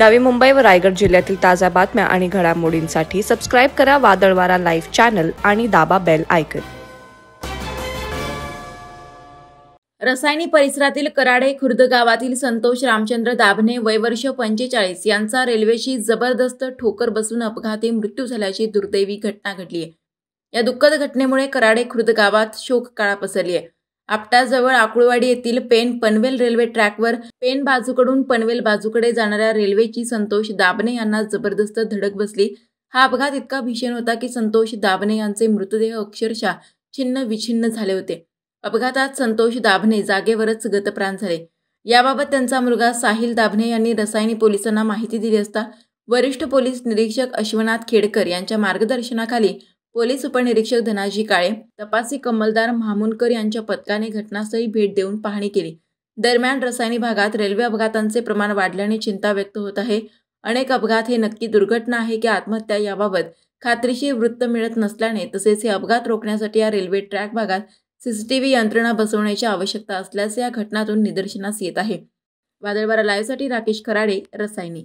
नवी मुंबई व रायगड जिल्ह्यातील ताज्या बातम्या आणि घडामोडींसाठी सबस्क्राईब करा वादळवारा लाईव्ह चॅनल आणि दाबा बेल आयकन रसायनी परिसरातील कराडे खुर्द गावातील संतोष रामचंद्र दाभने वयवर्ष पंचेचाळीस यांचा रेल्वेशी जबरदस्त ठोकर बसून अपघाती मृत्यू झाल्याची दुर्दैवी घटना घडली आहे या दुःखद घटनेमुळे कराडे खुर्द गावात शोक काळा पसरली आहे आपटाजवळ आकुळवाडी येथील पेन पनवेल रेल्वे ट्रॅकवर पेन बाजूकडून पनवेल बाजूकडे जाणाऱ्या रेल्वेची संतोष दाबणे यांना जबरदस्त धडक बसली हा अपघात इतका भीषण होता की संतोष दाबणे यांचे मृतदेह अक्षरशः छिन्न विछिन्न झाले होते अपघातात संतोष दाभणे जागेवरच गतप्राण झाले याबाबत त्यांचा मुलगा साहिल दाभणे यांनी रसायनी पोलिसांना माहिती दिली असता वरिष्ठ पोलीस निरीक्षक अश्वनाथ खेडकर यांच्या मार्गदर्शनाखाली पोलीस उपनिरीक्षक धनाजी काळे तपासी कमलदार महामुनकर यांच्या पथकाने घटनास्थळी भेट देऊन पाहणी केली दरम्यान रसायनी भागात रेल्वे अपघातांचे प्रमाण वाढल्याने चिंता व्यक्त होत आहे अनेक अपघात हे नक्की दुर्घटना आहे की आत्महत्या याबाबत खात्रीशीर वृत्त मिळत नसल्याने तसेच हे अपघात रोखण्यासाठी या रेल्वे ट्रॅक भागात सीसीटीव्ही यंत्रणा बसवण्याची आवश्यकता असल्याचे या घटनातून निदर्शनास येत आहे वादळवारा लाईव्हसाठी राकेश खराडे रसायनी